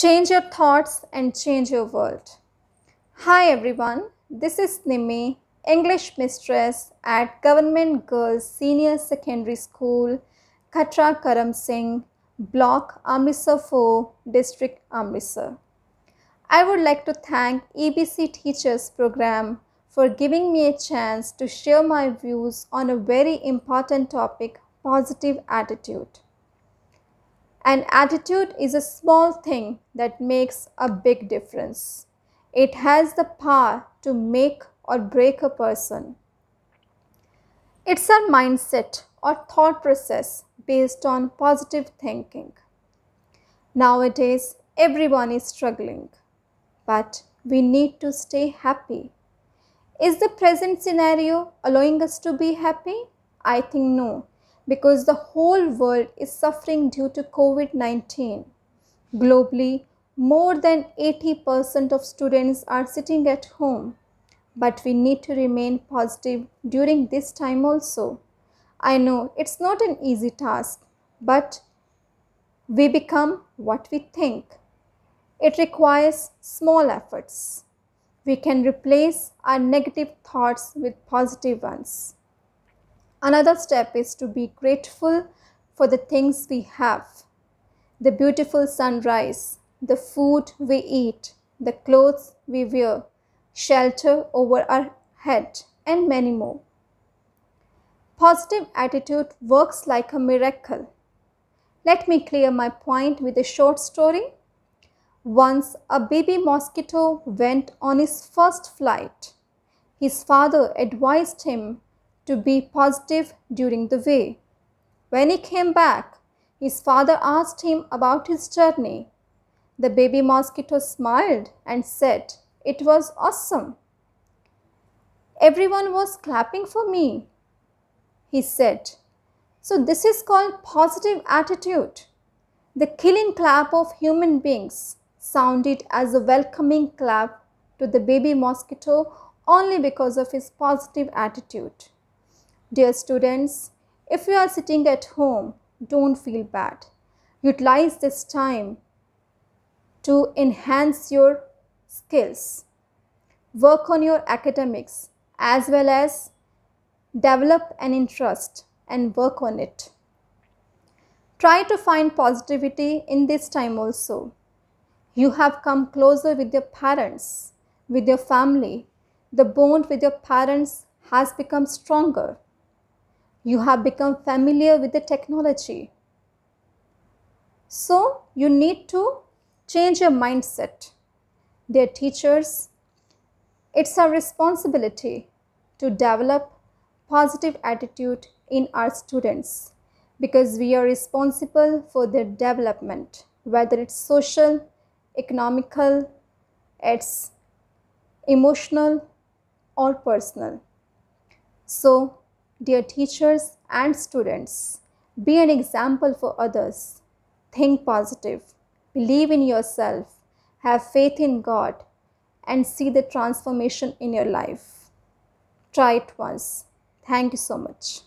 Change your thoughts and change your world. Hi everyone, this is Nimi, English mistress at Government Girls Senior Secondary School, Katra Karam Singh, Block Amritsar 4, District Amritsar. I would like to thank EBC Teachers Program for giving me a chance to share my views on a very important topic, positive attitude. An attitude is a small thing that makes a big difference. It has the power to make or break a person. It's a mindset or thought process based on positive thinking. Nowadays, everyone is struggling, but we need to stay happy. Is the present scenario allowing us to be happy? I think no because the whole world is suffering due to COVID 19. Globally, more than 80% of students are sitting at home. But we need to remain positive during this time also. I know it's not an easy task, but we become what we think. It requires small efforts. We can replace our negative thoughts with positive ones. Another step is to be grateful for the things we have the beautiful sunrise, the food we eat, the clothes we wear, shelter over our head, and many more. Positive attitude works like a miracle. Let me clear my point with a short story. Once a baby mosquito went on his first flight. His father advised him to be positive during the way. When he came back, his father asked him about his journey. The baby mosquito smiled and said, It was awesome. Everyone was clapping for me, he said. So, this is called positive attitude. The killing clap of human beings sounded as a welcoming clap to the baby mosquito only because of his positive attitude. Dear students, if you are sitting at home, don't feel bad. Utilize this time to enhance your skills. Work on your academics as well as develop an interest and work on it. Try to find positivity in this time also. You have come closer with your parents, with your family. The bond with your parents has become stronger you have become familiar with the technology. So, you need to change your mindset. Dear teachers, it's our responsibility to develop positive attitude in our students because we are responsible for their development, whether it's social, economical, it's emotional or personal. So, Dear teachers and students, be an example for others. Think positive, believe in yourself, have faith in God, and see the transformation in your life. Try it once. Thank you so much.